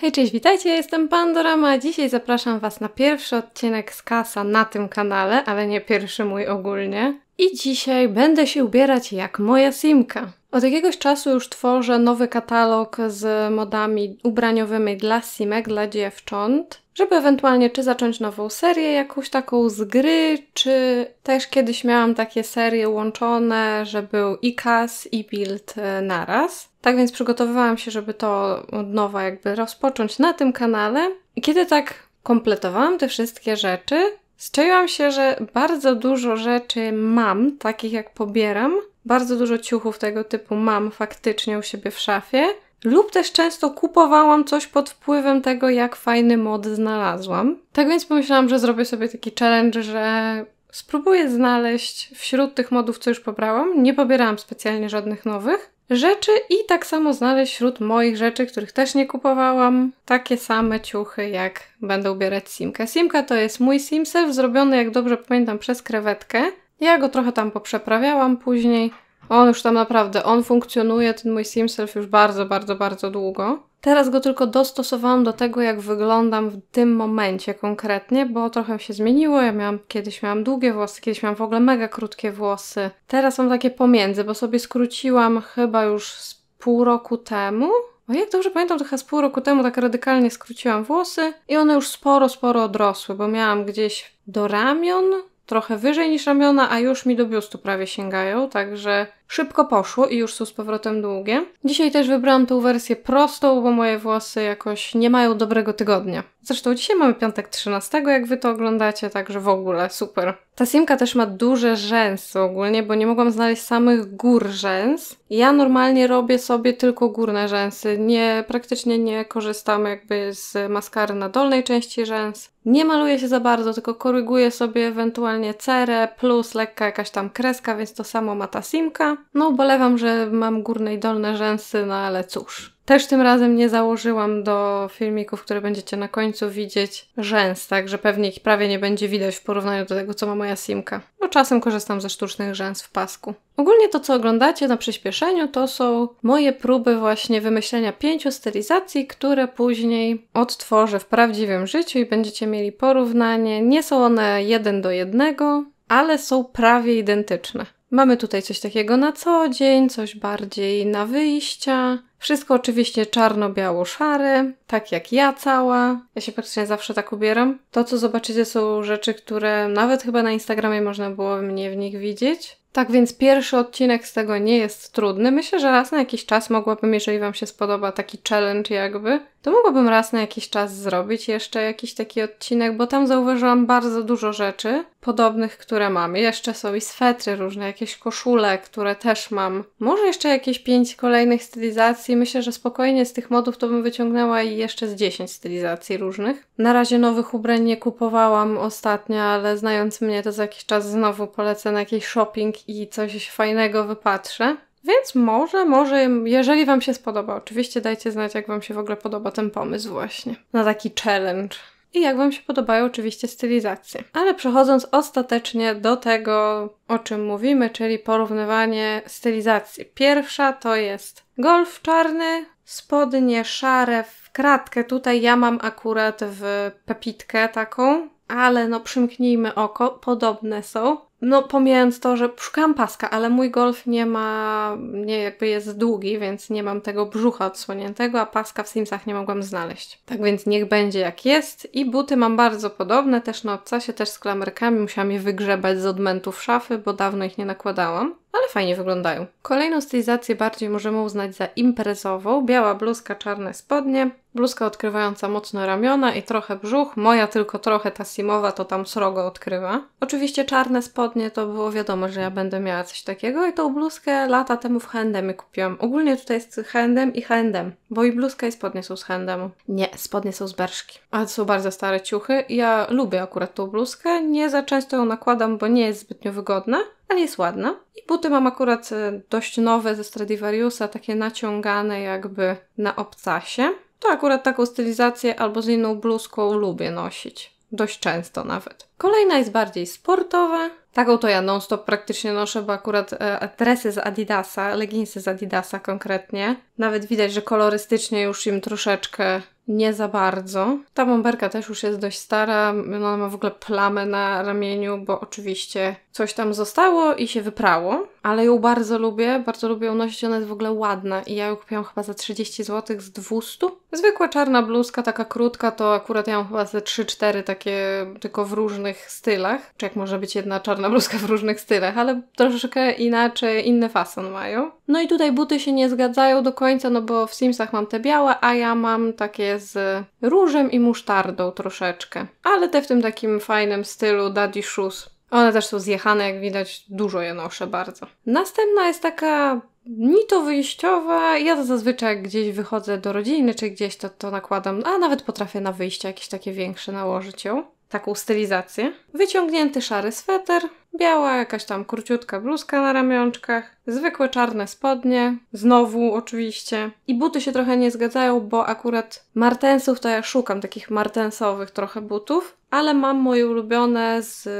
Hej, cześć, witajcie, jestem Pandorama, a dzisiaj zapraszam Was na pierwszy odcinek z Kasa na tym kanale, ale nie pierwszy mój ogólnie. I dzisiaj będę się ubierać jak moja Simka. Od jakiegoś czasu już tworzę nowy katalog z modami ubraniowymi dla simek, dla dziewcząt, żeby ewentualnie czy zacząć nową serię jakąś taką z gry, czy też kiedyś miałam takie serie łączone, że był i kas, i build e, naraz. Tak więc przygotowywałam się, żeby to od nowa jakby rozpocząć na tym kanale. I kiedy tak kompletowałam te wszystkie rzeczy, zczaiłam się, że bardzo dużo rzeczy mam, takich jak pobieram, bardzo dużo ciuchów tego typu mam faktycznie u siebie w szafie. Lub też często kupowałam coś pod wpływem tego, jak fajny mod znalazłam. Tak więc pomyślałam, że zrobię sobie taki challenge, że spróbuję znaleźć wśród tych modów, co już pobrałam, nie pobierałam specjalnie żadnych nowych, rzeczy i tak samo znaleźć wśród moich rzeczy, których też nie kupowałam, takie same ciuchy, jak będę ubierać Simkę. Simka to jest mój Simself, zrobiony, jak dobrze pamiętam, przez krewetkę. Ja go trochę tam poprzeprawiałam później. On już tam naprawdę, on funkcjonuje, ten mój Simself już bardzo, bardzo, bardzo długo. Teraz go tylko dostosowałam do tego, jak wyglądam w tym momencie konkretnie, bo trochę się zmieniło. Ja miałam, kiedyś miałam długie włosy, kiedyś miałam w ogóle mega krótkie włosy. Teraz mam takie pomiędzy, bo sobie skróciłam chyba już z pół roku temu. O, jak dobrze pamiętam, trochę z pół roku temu tak radykalnie skróciłam włosy i one już sporo, sporo odrosły, bo miałam gdzieś do ramion trochę wyżej niż ramiona, a już mi do biustu prawie sięgają, także Szybko poszło i już są z powrotem długie. Dzisiaj też wybrałam tą wersję prostą, bo moje włosy jakoś nie mają dobrego tygodnia. Zresztą dzisiaj mamy piątek 13, jak wy to oglądacie, także w ogóle super. Ta simka też ma duże rzęsy ogólnie, bo nie mogłam znaleźć samych gór rzęs. Ja normalnie robię sobie tylko górne rzęsy. Nie, praktycznie nie korzystam jakby z maskary na dolnej części rzęs. Nie maluję się za bardzo, tylko koryguję sobie ewentualnie cerę plus lekka jakaś tam kreska, więc to samo ma ta simka. No ubolewam, że mam górne i dolne rzęsy, no ale cóż. Też tym razem nie założyłam do filmików, które będziecie na końcu widzieć, rzęs, tak, że pewnie ich prawie nie będzie widać w porównaniu do tego, co ma moja simka. No czasem korzystam ze sztucznych rzęs w pasku. Ogólnie to, co oglądacie na przyspieszeniu, to są moje próby właśnie wymyślenia pięciu stylizacji, które później odtworzę w prawdziwym życiu i będziecie mieli porównanie. Nie są one jeden do jednego, ale są prawie identyczne. Mamy tutaj coś takiego na co dzień, coś bardziej na wyjścia. Wszystko oczywiście czarno-biało-szare, tak jak ja cała. Ja się praktycznie zawsze tak ubieram. To, co zobaczycie, są rzeczy, które nawet chyba na Instagramie można było mnie w nich widzieć. Tak więc pierwszy odcinek z tego nie jest trudny. Myślę, że raz na jakiś czas mogłabym, jeżeli Wam się spodoba taki challenge jakby, to mogłabym raz na jakiś czas zrobić jeszcze jakiś taki odcinek, bo tam zauważyłam bardzo dużo rzeczy podobnych, które mam. Jeszcze są i swetry różne, jakieś koszule, które też mam. Może jeszcze jakieś pięć kolejnych stylizacji. Myślę, że spokojnie z tych modów to bym wyciągnęła i jeszcze z dziesięć stylizacji różnych. Na razie nowych ubrań nie kupowałam ostatnio, ale znając mnie to za jakiś czas znowu polecę na jakiś shopping i coś fajnego wypatrzę. Więc może, może, jeżeli Wam się spodoba, oczywiście dajcie znać, jak Wam się w ogóle podoba ten pomysł właśnie na taki challenge. I jak Wam się podobają oczywiście stylizacje. Ale przechodząc ostatecznie do tego, o czym mówimy, czyli porównywanie stylizacji. Pierwsza to jest golf czarny, spodnie szare w kratkę. Tutaj ja mam akurat w pepitkę taką, ale no przymknijmy oko, podobne są. No, pomijając to, że szukałam paska, ale mój golf nie ma, nie jakby jest długi, więc nie mam tego brzucha odsłoniętego, a paska w Simsach nie mogłam znaleźć. Tak więc niech będzie jak jest. I buty mam bardzo podobne, też na obcasie, też z klamerkami. Musiałam je wygrzebać z odmentów szafy, bo dawno ich nie nakładałam ale fajnie wyglądają. Kolejną stylizację bardziej możemy uznać za imprezową. Biała bluzka, czarne spodnie, bluzka odkrywająca mocno ramiona i trochę brzuch. Moja tylko trochę ta Simowa to tam srogo odkrywa. Oczywiście czarne spodnie to było wiadomo, że ja będę miała coś takiego i tą bluzkę lata temu w H&M y kupiłam. Ogólnie tutaj jest H&M i H&M, bo i bluzka i spodnie są z H&M. Nie, spodnie są z Berszki. Ale to są bardzo stare ciuchy. Ja lubię akurat tą bluzkę, nie za często ją nakładam, bo nie jest zbytnio wygodna, ale jest ładna. I buty mam akurat e, dość nowe ze Stradivariusa, takie naciągane jakby na obcasie. To akurat taką stylizację albo z inną bluzką lubię nosić. Dość często nawet. Kolejna jest bardziej sportowa. Taką to ja non-stop praktycznie noszę, bo akurat e, dresy z Adidasa, leginsy z Adidasa konkretnie. Nawet widać, że kolorystycznie już im troszeczkę nie za bardzo. Ta bomberka też już jest dość stara, no, ona ma w ogóle plamę na ramieniu, bo oczywiście coś tam zostało i się wyprało, ale ją bardzo lubię, bardzo lubię ją nosić, ona jest w ogóle ładna i ja ją kupiłam chyba za 30 zł z 200 Zwykła czarna bluzka, taka krótka, to akurat ja mam chyba ze 3-4 takie tylko w różnych stylach. Czy jak może być jedna czarna bluzka w różnych stylach, ale troszeczkę inaczej, inny fason mają. No i tutaj buty się nie zgadzają do końca, no bo w Simsach mam te białe, a ja mam takie z różem i musztardą troszeczkę. Ale te w tym takim fajnym stylu daddy shoes. One też są zjechane, jak widać, dużo je noszę bardzo. Następna jest taka ni to wyjściowe. Ja to zazwyczaj gdzieś wychodzę do rodziny czy gdzieś, to, to nakładam, a nawet potrafię na wyjście jakieś takie większe nałożyć ją. Taką stylizację. Wyciągnięty szary sweter, biała jakaś tam króciutka bluzka na ramionczkach, zwykłe czarne spodnie, znowu oczywiście. I buty się trochę nie zgadzają, bo akurat martensów to ja szukam, takich martensowych trochę butów, ale mam moje ulubione z y,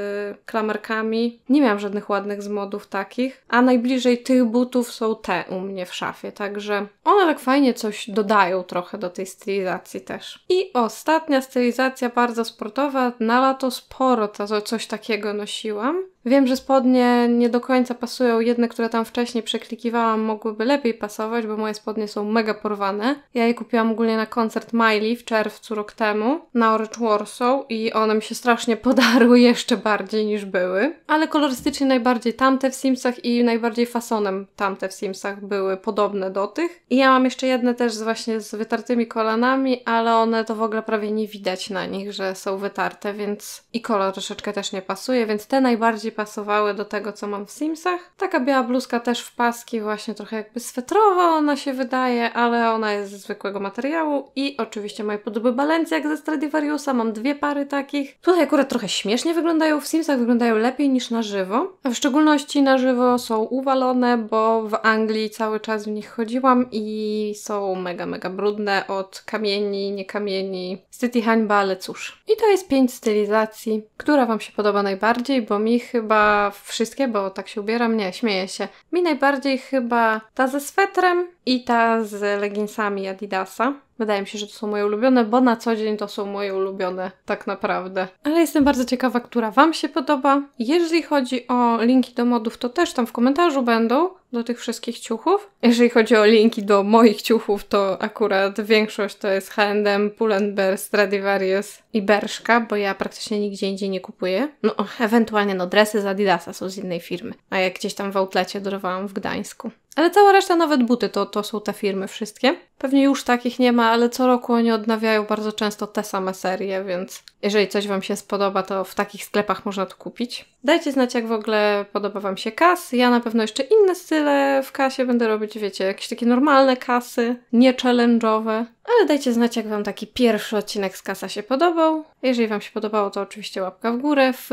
klamerkami. Nie miałam żadnych ładnych zmodów takich, a najbliżej tych butów są te u mnie w szafie, także one tak fajnie coś dodają trochę do tej stylizacji też. I ostatnia stylizacja bardzo sportowa, na lato sporo to, coś takiego nosiłam. Wiem, że spodnie nie do końca pasują. Jedne, które tam wcześniej przeklikiwałam, mogłyby lepiej pasować, bo moje spodnie są mega porwane. Ja je kupiłam ogólnie na koncert Miley w czerwcu rok temu na Orange Warsaw i one mi się strasznie podarły jeszcze bardziej niż były. Ale kolorystycznie najbardziej tamte w Simsach i najbardziej fasonem tamte w Simsach były podobne do tych. I ja mam jeszcze jedne też właśnie z wytartymi kolanami, ale one to w ogóle prawie nie widać na nich, że są wytarte, więc i kolor troszeczkę też nie pasuje, więc te najbardziej bardziej pasowały do tego, co mam w Simsach. Taka biała bluzka też w paski, właśnie trochę jakby swetrowa ona się wydaje, ale ona jest ze zwykłego materiału i oczywiście moje podoby Balenciak ze Stradivariusa, mam dwie pary takich. Tutaj akurat trochę śmiesznie wyglądają w Simsach, wyglądają lepiej niż na żywo. A w szczególności na żywo są uwalone, bo w Anglii cały czas w nich chodziłam i są mega, mega brudne od kamieni, nie kamieni. City hańba, ale cóż. I to jest pięć stylizacji, która Wam się podoba najbardziej, bo mi chyba chyba wszystkie, bo tak się ubieram. Nie, śmieję się. Mi najbardziej chyba ta ze swetrem, i ta z leginsami Adidasa. Wydaje mi się, że to są moje ulubione, bo na co dzień to są moje ulubione, tak naprawdę. Ale jestem bardzo ciekawa, która Wam się podoba. Jeżeli chodzi o linki do modów, to też tam w komentarzu będą do tych wszystkich ciuchów. Jeżeli chodzi o linki do moich ciuchów, to akurat większość to jest H&M, Pull&Bear, Stradivarius i Berszka, bo ja praktycznie nigdzie indziej nie kupuję. No, ewentualnie no, dresy z Adidasa są z innej firmy, a jak gdzieś tam w outlecie dorwałam w Gdańsku. Ale cała reszta, nawet buty, to, to są te firmy wszystkie. Pewnie już takich nie ma, ale co roku oni odnawiają bardzo często te same serie, więc jeżeli coś Wam się spodoba, to w takich sklepach można to kupić. Dajcie znać, jak w ogóle podoba Wam się kas. Ja na pewno jeszcze inne style w kasie będę robić, wiecie, jakieś takie normalne kasy, nie challenge'owe. Ale dajcie znać, jak Wam taki pierwszy odcinek z kasa się podobał. Jeżeli Wam się podobało, to oczywiście łapka w górę. W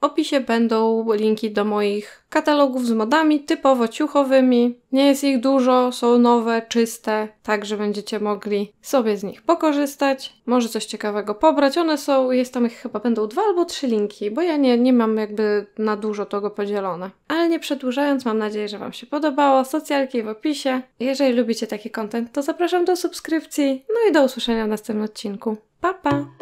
opisie będą linki do moich katalogów z modami typowo ciuchowymi. Nie jest ich dużo, są nowe, czyste, także że będziecie mogli sobie z nich pokorzystać, może coś ciekawego pobrać. One są, jest tam ich chyba będą dwa albo trzy linki, bo ja nie, nie mam jakby na dużo tego podzielone. Ale nie przedłużając, mam nadzieję, że Wam się podobało. Socjalki w opisie. Jeżeli lubicie taki content, to zapraszam do subskrypcji. No i do usłyszenia w następnym odcinku. Pa, pa!